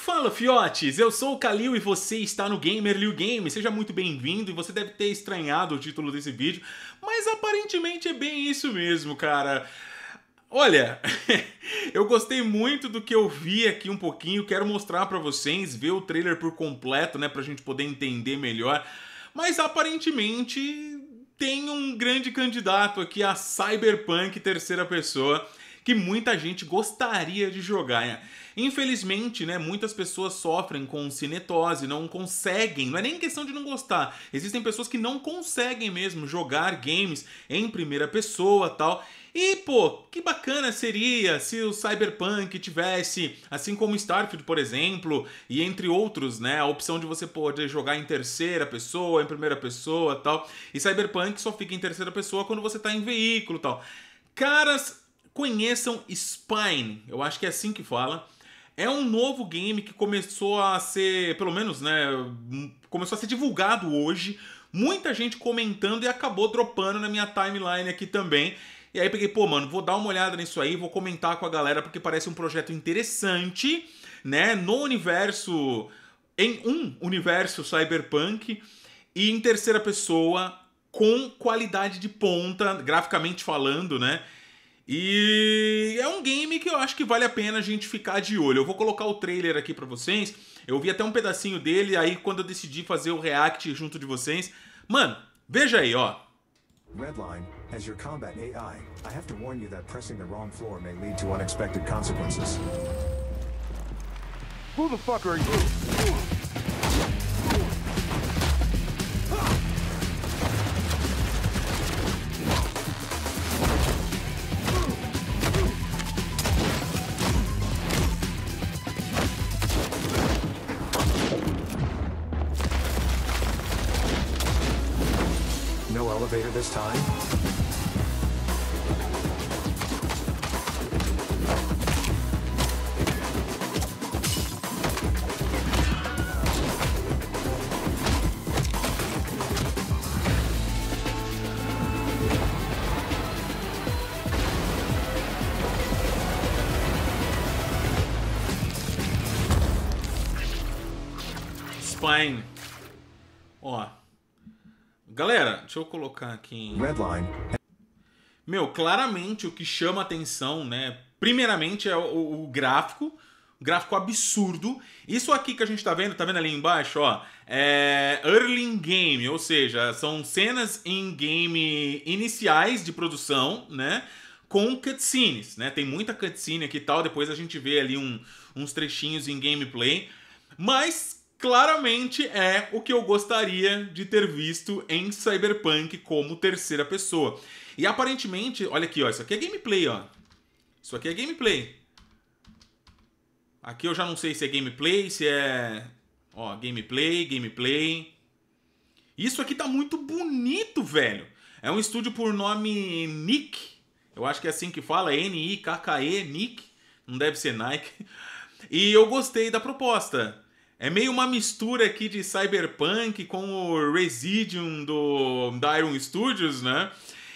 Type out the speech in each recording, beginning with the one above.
Fala fiotes, eu sou o Kalil e você está no Gamer Liu Game. Seja muito bem-vindo e você deve ter estranhado o título desse vídeo, mas aparentemente é bem isso mesmo, cara. Olha, eu gostei muito do que eu vi aqui um pouquinho, quero mostrar para vocês, ver o trailer por completo, né, pra gente poder entender melhor. Mas aparentemente tem um grande candidato aqui a Cyberpunk terceira pessoa que muita gente gostaria de jogar. Né? Infelizmente, né, muitas pessoas sofrem com cinetose, não conseguem, não é nem questão de não gostar. Existem pessoas que não conseguem mesmo jogar games em primeira pessoa, tal. E, pô, que bacana seria se o Cyberpunk tivesse, assim como Starfield, por exemplo, e entre outros, né, a opção de você poder jogar em terceira pessoa, em primeira pessoa, tal. E Cyberpunk só fica em terceira pessoa quando você tá em veículo, tal. Caras, Conheçam Spine, eu acho que é assim que fala. É um novo game que começou a ser, pelo menos, né, hum, começou a ser divulgado hoje. Muita gente comentando e acabou dropando na minha timeline aqui também. E aí peguei, pô, mano, vou dar uma olhada nisso aí, vou comentar com a galera porque parece um projeto interessante, né, no universo em um universo cyberpunk e em terceira pessoa com qualidade de ponta, graficamente falando, né? E é um game que eu acho que vale a pena a gente ficar de olho. Eu vou colocar o trailer aqui para vocês. Eu vi até um pedacinho dele, aí quando eu decidi fazer o react junto de vocês. Mano, veja aí, ó. Redline, as your combat AI, I have to warn you that pressing the wrong floor may lead to unexpected consequences. Who the fuck are you? elevator this time? Why? Galera, deixa eu colocar aqui em... Redline. Meu, claramente o que chama atenção, né? Primeiramente é o, o gráfico, gráfico absurdo. Isso aqui que a gente tá vendo, tá vendo ali embaixo, ó, é early game, ou seja, são cenas em game iniciais de produção, né? Com cutscenes, né? Tem muita cutscene aqui e tal, depois a gente vê ali um, uns trechinhos em gameplay. Mas, claramente é o que eu gostaria de ter visto em Cyberpunk como terceira pessoa. E aparentemente, olha aqui, ó, isso aqui é gameplay, ó. Isso aqui é gameplay. Aqui eu já não sei se é gameplay, se é. Ó, gameplay, gameplay. Isso aqui tá muito bonito, velho. É um estúdio por nome Nick. Eu acho que é assim que fala, N-I-K-K-E, Nick. Não deve ser Nike. E eu gostei da proposta. É meio uma mistura aqui de Cyberpunk com o Residium do da Iron Studios, né?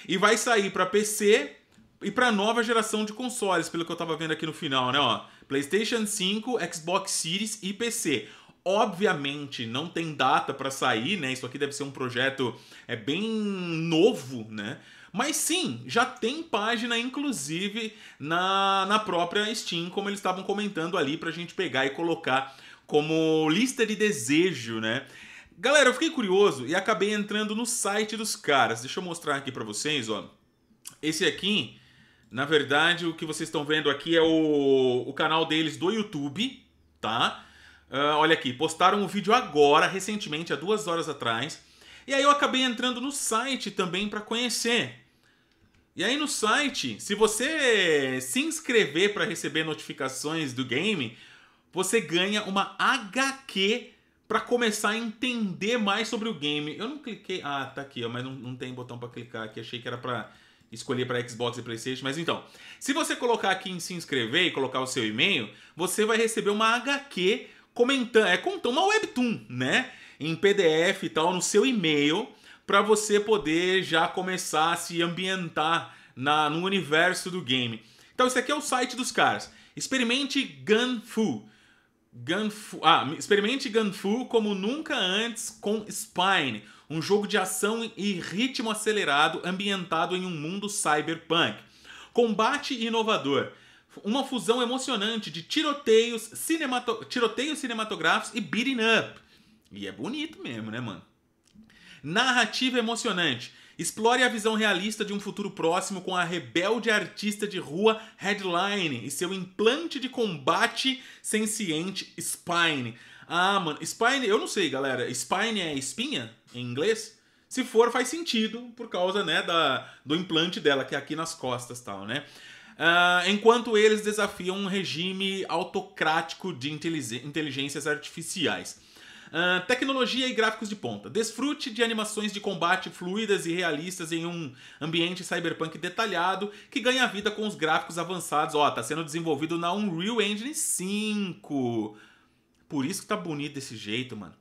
E vai sair para PC e para nova geração de consoles, pelo que eu tava vendo aqui no final, né, ó. PlayStation 5, Xbox Series e PC. Obviamente não tem data para sair, né? Isso aqui deve ser um projeto é bem novo, né? Mas sim, já tem página, inclusive, na, na própria Steam, como eles estavam comentando ali, para a gente pegar e colocar como lista de desejo, né? Galera, eu fiquei curioso e acabei entrando no site dos caras. Deixa eu mostrar aqui para vocês, ó. Esse aqui, na verdade, o que vocês estão vendo aqui é o, o canal deles do YouTube, tá? Uh, olha aqui, postaram um vídeo agora, recentemente, há duas horas atrás. E aí eu acabei entrando no site também para conhecer. E aí no site, se você se inscrever para receber notificações do game, você ganha uma HQ para começar a entender mais sobre o game. Eu não cliquei. Ah, tá aqui, ó, mas não, não tem botão para clicar aqui. Achei que era para escolher para Xbox e PlayStation. Mas então, se você colocar aqui em se inscrever e colocar o seu e-mail, você vai receber uma HQ comentando, é contando uma webtoon, né? Em PDF e tal no seu e-mail para você poder já começar a se ambientar na, no universo do game. Então, esse aqui é o site dos caras. Experimente Gunfu. Gunfu, ah, experimente Gunfu como nunca antes com Spine, um jogo de ação e ritmo acelerado ambientado em um mundo cyberpunk. Combate inovador. Uma fusão emocionante de tiroteios, cinemato tiroteios cinematográficos e beating up. E é bonito mesmo, né, mano? Narrativa emocionante Explore a visão realista de um futuro próximo com a rebelde artista de rua Headline e seu implante de combate senciente Spine. Ah, mano, Spine, eu não sei, galera. Spine é espinha em inglês? Se for, faz sentido por causa, né, da, do implante dela, que é aqui nas costas tal, né? Uh, enquanto eles desafiam um regime autocrático de inteligências artificiais. Uh, tecnologia e gráficos de ponta. Desfrute de animações de combate fluidas e realistas em um ambiente cyberpunk detalhado que ganha vida com os gráficos avançados. Ó, oh, tá sendo desenvolvido na Unreal Engine 5. Por isso que tá bonito desse jeito, mano.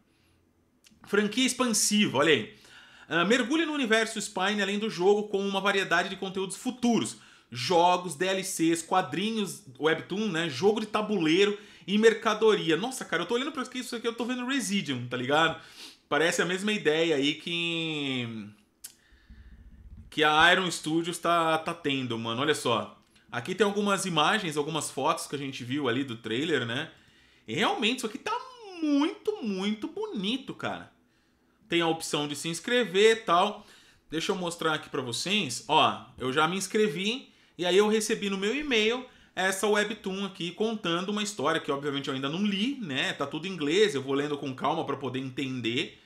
Franquia expansiva, olha aí. Uh, mergulhe no universo Spine além do jogo com uma variedade de conteúdos futuros. Jogos, DLCs, quadrinhos, webtoon, né? jogo de tabuleiro e mercadoria. Nossa, cara, eu tô olhando pra isso aqui, eu tô vendo Residium, tá ligado? Parece a mesma ideia aí que. que a Iron Studios tá, tá tendo, mano. Olha só. Aqui tem algumas imagens, algumas fotos que a gente viu ali do trailer, né? E realmente isso aqui tá muito, muito bonito, cara. Tem a opção de se inscrever e tal. Deixa eu mostrar aqui para vocês. Ó, eu já me inscrevi e aí eu recebi no meu e-mail essa webtoon aqui contando uma história que obviamente eu ainda não li, né? Tá tudo em inglês, eu vou lendo com calma para poder entender.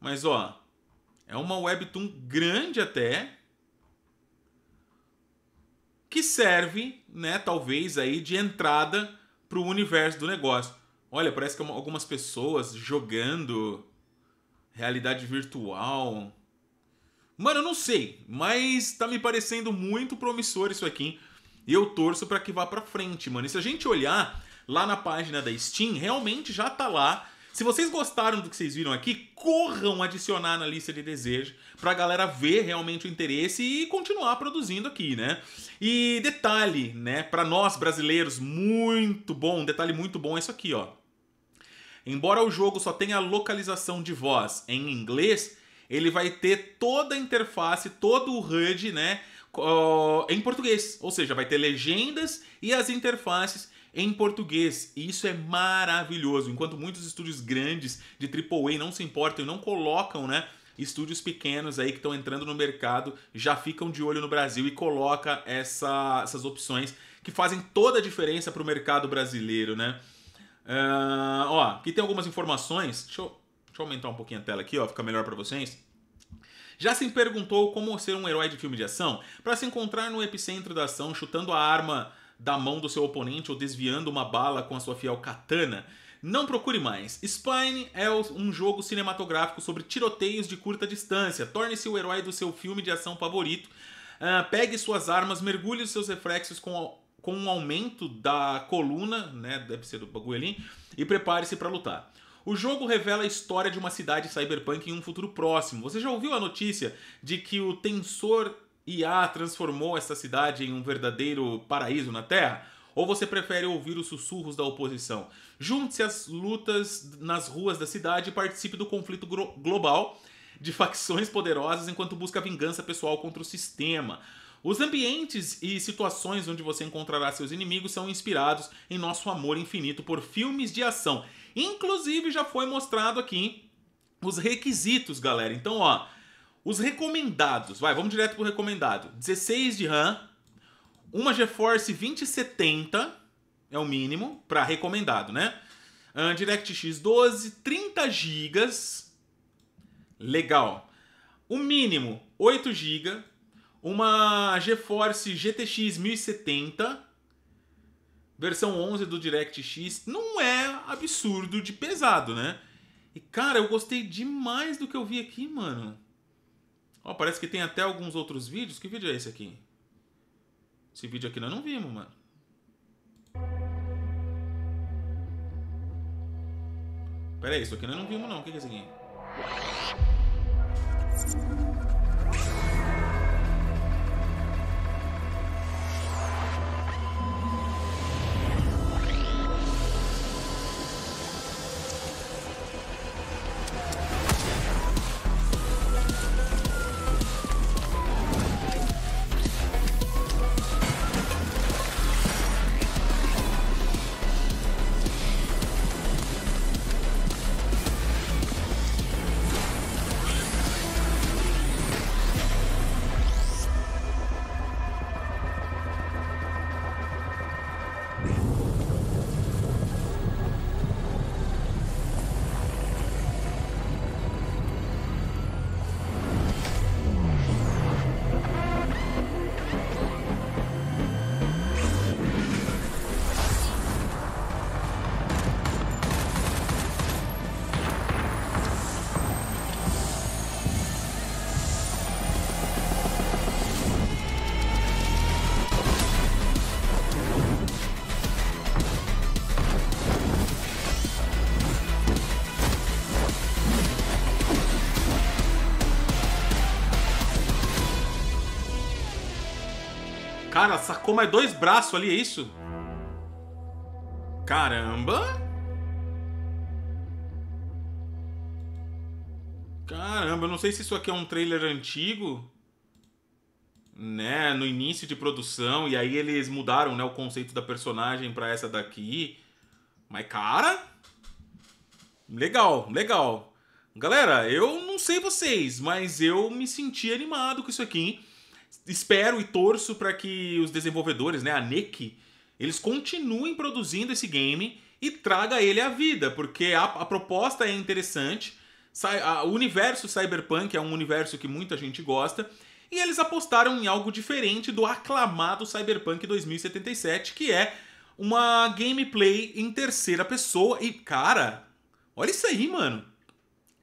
Mas ó, é uma webtoon grande até que serve, né, talvez aí de entrada para o universo do negócio. Olha, parece que é algumas pessoas jogando realidade virtual. Mano, eu não sei, mas tá me parecendo muito promissor isso aqui. E eu torço para que vá para frente, mano. E se a gente olhar lá na página da Steam, realmente já tá lá. Se vocês gostaram do que vocês viram aqui, corram adicionar na lista de desejo pra galera ver realmente o interesse e continuar produzindo aqui, né? E detalhe, né, para nós brasileiros, muito bom, um detalhe muito bom é isso aqui, ó. Embora o jogo só tenha localização de voz em inglês, ele vai ter toda a interface, todo o HUD, né, uh, em português. Ou seja, vai ter legendas e as interfaces em português. E isso é maravilhoso. Enquanto muitos estúdios grandes de AAA não se importam e não colocam, né? Estúdios pequenos aí que estão entrando no mercado já ficam de olho no Brasil e coloca essa, essas opções que fazem toda a diferença para o mercado brasileiro, né? Uh, ó, aqui tem algumas informações. Deixa eu, deixa eu aumentar um pouquinho a tela aqui, ó, fica melhor para vocês. Já se perguntou como ser um herói de filme de ação para se encontrar no epicentro da ação chutando a arma da mão do seu oponente ou desviando uma bala com a sua fiel katana? Não procure mais. Spine é um jogo cinematográfico sobre tiroteios de curta distância. Torne-se o herói do seu filme de ação favorito. Uh, pegue suas armas, mergulhe os seus reflexos com, com um aumento da coluna, né? Deve ser do bagulho e prepare-se para lutar. O jogo revela a história de uma cidade cyberpunk em um futuro próximo. Você já ouviu a notícia de que o tensor IA transformou essa cidade em um verdadeiro paraíso na Terra? Ou você prefere ouvir os sussurros da oposição? Junte-se às lutas nas ruas da cidade e participe do conflito global de facções poderosas enquanto busca vingança pessoal contra o sistema. Os ambientes e situações onde você encontrará seus inimigos são inspirados em nosso amor infinito por filmes de ação. Inclusive já foi mostrado aqui os requisitos, galera. Então, ó, os recomendados. Vai, vamos direto pro recomendado. 16 de RAM, uma GeForce 2070 é o mínimo para recomendado, né? Um ah, DirectX 12, 30 GB. Legal. O mínimo 8 GB, uma GeForce GTX 1070 versão 11 do DirectX não é absurdo de pesado, né? E cara, eu gostei demais do que eu vi aqui, mano. Ó, parece que tem até alguns outros vídeos. Que vídeo é esse aqui? Esse vídeo aqui nós não vimos, mano. Pera aí, isso aqui nós não vimos não. O que é isso aqui? Cara, sacou mais dois braços ali, é isso? Caramba! Caramba, eu não sei se isso aqui é um trailer antigo, né, no início de produção, e aí eles mudaram, né, o conceito da personagem para essa daqui. Mas, cara, legal, legal. Galera, eu não sei vocês, mas eu me senti animado com isso aqui, hein? espero e torço para que os desenvolvedores, né, a NEC, eles continuem produzindo esse game e traga ele à vida, porque a, a proposta é interessante. o universo cyberpunk é um universo que muita gente gosta. E eles apostaram em algo diferente do aclamado Cyberpunk 2077, que é uma gameplay em terceira pessoa. E, cara, olha isso aí, mano.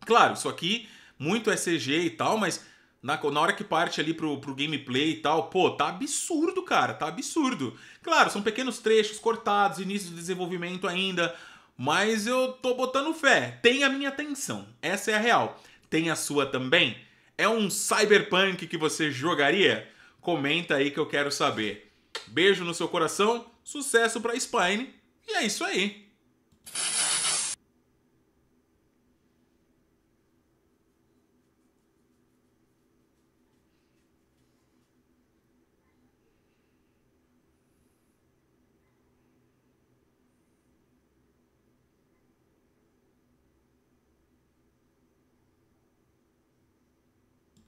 Claro, isso aqui muito é CG e tal, mas na, na hora que parte ali pro, pro gameplay e tal, pô, tá absurdo, cara, tá absurdo. Claro, são pequenos trechos cortados, início de desenvolvimento ainda, mas eu tô botando fé. Tem a minha atenção, essa é a real. Tem a sua também? É um cyberpunk que você jogaria? Comenta aí que eu quero saber. Beijo no seu coração, sucesso pra Spine, e é isso aí.